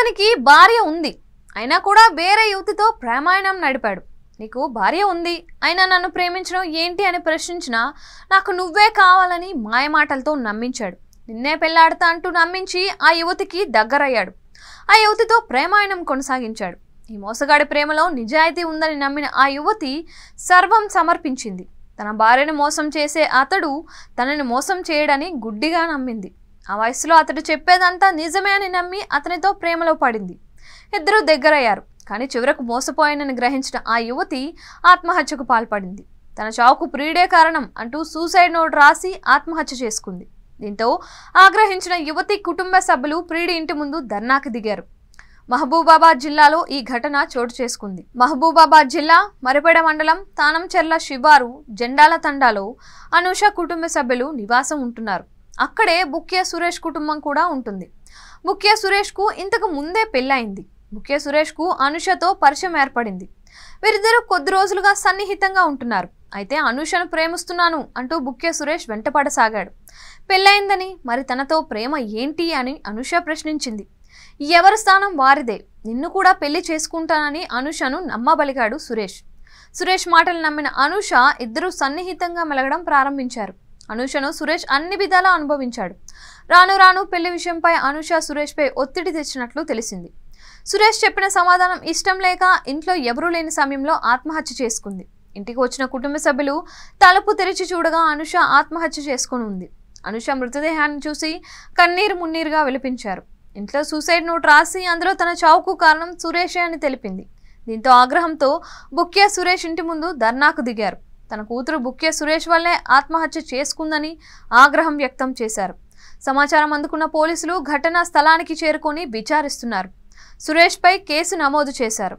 అతనికి భార్య ఉంది అయినా కూడా వేరే యువతితో ప్రేమాయణం నడిపాడు నీకు భార్య ఉంది అయినా నన్ను ప్రేమించడం ఏంటి అని ప్రశ్నించినా నాకు నువ్వే కావాలని మాయమాటలతో నమ్మించాడు నిన్నే పెళ్ళాడతా అంటూ నమ్మించి ఆ యువతికి దగ్గరయ్యాడు ఆ యువతితో ప్రేమాయణం కొనసాగించాడు ఈ మోసగాడి ప్రేమలో నిజాయితీ ఉందని నమ్మిన ఆ యువతి సర్వం సమర్పించింది తన భార్యను మోసం చేసే అతడు తనని మోసం చేయడని గుడ్డిగా నమ్మింది ఆ వయసులో అతడు చెప్పేదంతా నిజమే అని నమ్మి అతనితో ప్రేమలో పడింది ఇద్దరూ దగ్గరయ్యారు కానీ చివరకు మోసపోయానని గ్రహించిన ఆ యువతి ఆత్మహత్యకు పాల్పడింది తన చావుకు ప్రీడే కారణం అంటూ సూసైడ్ నోట్ రాసి ఆత్మహత్య చేసుకుంది దీంతో ఆగ్రహించిన యువతి కుటుంబ సభ్యులు ప్రీడి ఇంటి ముందు ధర్నాకు దిగారు మహబూబాబాద్ జిల్లాలో ఈ ఘటన చోటు చేసుకుంది మహబూబాబాద్ జిల్లా మరిపేడ మండలం తానంచెర్ల శివారు జెండాల తండాలో అనూష కుటుంబ సభ్యులు నివాసం ఉంటున్నారు అక్కడే బుక్కే సురేష్ కుటుంబం కూడా ఉంటుంది బుక్కే సురేష్కు ఇంతకు ముందే పెళ్ళయింది బుక్కే సురేష్కు అనుషతో పరిచయం ఏర్పడింది వీరిద్దరూ కొద్ది రోజులుగా సన్నిహితంగా ఉంటున్నారు అయితే అనుషను ప్రేమిస్తున్నాను అంటూ బుక్కే సురేష్ వెంటపడసాగాడు పెళ్ళయిందని మరి తనతో ప్రేమ ఏంటి అని అనుష ప్రశ్నించింది ఎవరి స్థానం వారిదే నిన్ను కూడా పెళ్లి చేసుకుంటానని అనుషను నమ్మబలిగాడు సురేష్ సురేష్ మాటలు నమ్మిన అనుష ఇద్దరూ సన్నిహితంగా మెలగడం ప్రారంభించారు అనుషను సురేష్ అన్ని విధాలా అనుభవించాడు రాను రాను పెళ్లి విషయంపై అనుష సురేష్పై ఒత్తిడి తెచ్చినట్లు తెలిసింది సురేష్ చెప్పిన సమాధానం ఇష్టం లేక ఇంట్లో ఎవరూ లేని సమయంలో ఆత్మహత్య చేసుకుంది ఇంటికి వచ్చిన కుటుంబ సభ్యులు తలుపు తెరిచి చూడగా అనుష ఆత్మహత్య చేసుకుని ఉంది అనుష మృతదేహాన్ని చూసి కన్నీరు మున్నీరుగా విలపించారు ఇంట్లో సూసైడ్ నోట్ రాసి అందులో తన చావుకు కారణం సురేషే అని తెలిపింది దీంతో ఆగ్రహంతో బుక్యా సురేష్ ఇంటి ముందు ధర్నాకు దిగారు తన కూతురు బుక్కే సురేష్ వల్లే ఆత్మహత్య చేసుకుందని ఆగ్రహం వ్యక్తం చేశారు సమాచారం అందుకున్న పోలీసులు ఘటనా స్థలానికి చేరుకొని విచారిస్తున్నారు సురేష్పై కేసు నమోదు చేశారు